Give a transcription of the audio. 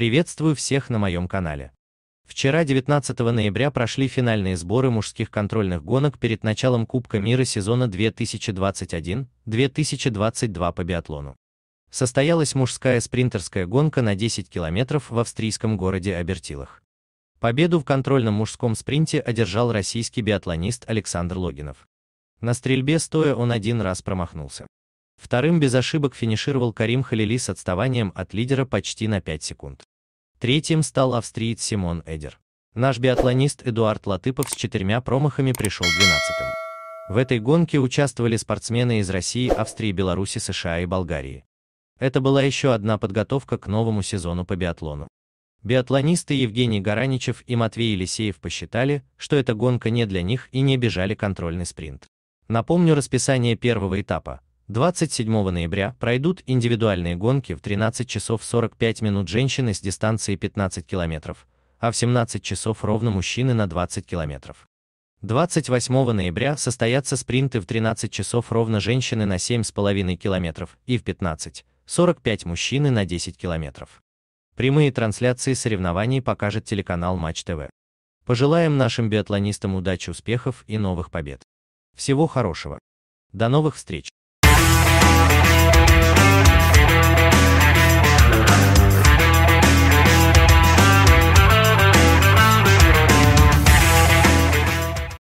Приветствую всех на моем канале. Вчера 19 ноября прошли финальные сборы мужских контрольных гонок перед началом Кубка мира сезона 2021-2022 по биатлону. Состоялась мужская спринтерская гонка на 10 километров в австрийском городе Абертилах. Победу в контрольном мужском спринте одержал российский биатлонист Александр Логинов. На стрельбе стоя он один раз промахнулся. Вторым без ошибок финишировал Карим Халили с отставанием от лидера почти на 5 секунд. Третьим стал австриец Симон Эдер. Наш биатлонист Эдуард Латыпов с четырьмя промахами пришел 12-м. В этой гонке участвовали спортсмены из России, Австрии, Беларуси, США и Болгарии. Это была еще одна подготовка к новому сезону по биатлону. Биатлонисты Евгений Гараничев и Матвей Елисеев посчитали, что эта гонка не для них и не бежали контрольный спринт. Напомню расписание первого этапа. 27 ноября пройдут индивидуальные гонки в 13 часов 45 минут женщины с дистанции 15 километров, а в 17 часов ровно мужчины на 20 километров. 28 ноября состоятся спринты в 13 часов ровно женщины на 7,5 километров и в 15.45 мужчины на 10 километров. Прямые трансляции соревнований покажет телеканал Матч ТВ. Пожелаем нашим биатлонистам удачи, успехов и новых побед. Всего хорошего. До новых встреч.